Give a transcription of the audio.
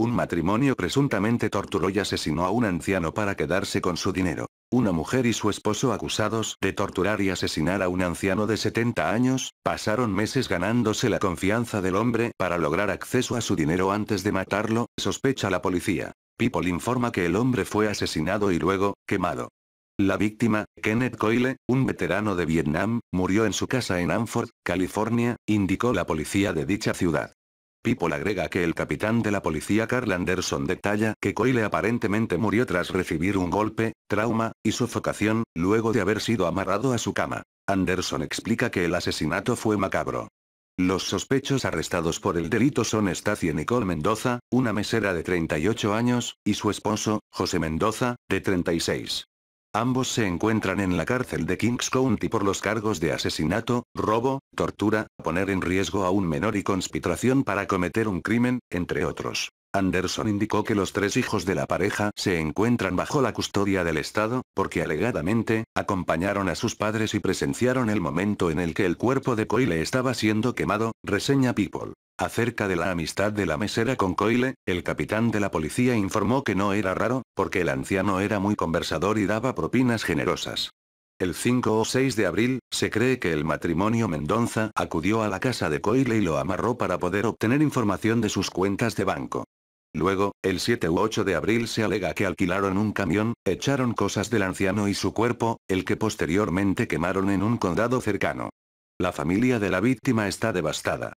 Un matrimonio presuntamente torturó y asesinó a un anciano para quedarse con su dinero. Una mujer y su esposo acusados de torturar y asesinar a un anciano de 70 años, pasaron meses ganándose la confianza del hombre para lograr acceso a su dinero antes de matarlo, sospecha la policía. People informa que el hombre fue asesinado y luego, quemado. La víctima, Kenneth Coyle, un veterano de Vietnam, murió en su casa en Anford, California, indicó la policía de dicha ciudad. People agrega que el capitán de la policía Carl Anderson detalla que Coyle aparentemente murió tras recibir un golpe, trauma, y sofocación, luego de haber sido amarrado a su cama. Anderson explica que el asesinato fue macabro. Los sospechos arrestados por el delito son Stacy Nicole Mendoza, una mesera de 38 años, y su esposo, José Mendoza, de 36. Ambos se encuentran en la cárcel de Kings County por los cargos de asesinato, robo, tortura, poner en riesgo a un menor y conspiración para cometer un crimen, entre otros. Anderson indicó que los tres hijos de la pareja se encuentran bajo la custodia del Estado, porque alegadamente, acompañaron a sus padres y presenciaron el momento en el que el cuerpo de Coyle estaba siendo quemado, reseña People. Acerca de la amistad de la mesera con Coile, el capitán de la policía informó que no era raro, porque el anciano era muy conversador y daba propinas generosas. El 5 o 6 de abril, se cree que el matrimonio Mendonza acudió a la casa de Coile y lo amarró para poder obtener información de sus cuentas de banco. Luego, el 7 u 8 de abril se alega que alquilaron un camión, echaron cosas del anciano y su cuerpo, el que posteriormente quemaron en un condado cercano. La familia de la víctima está devastada.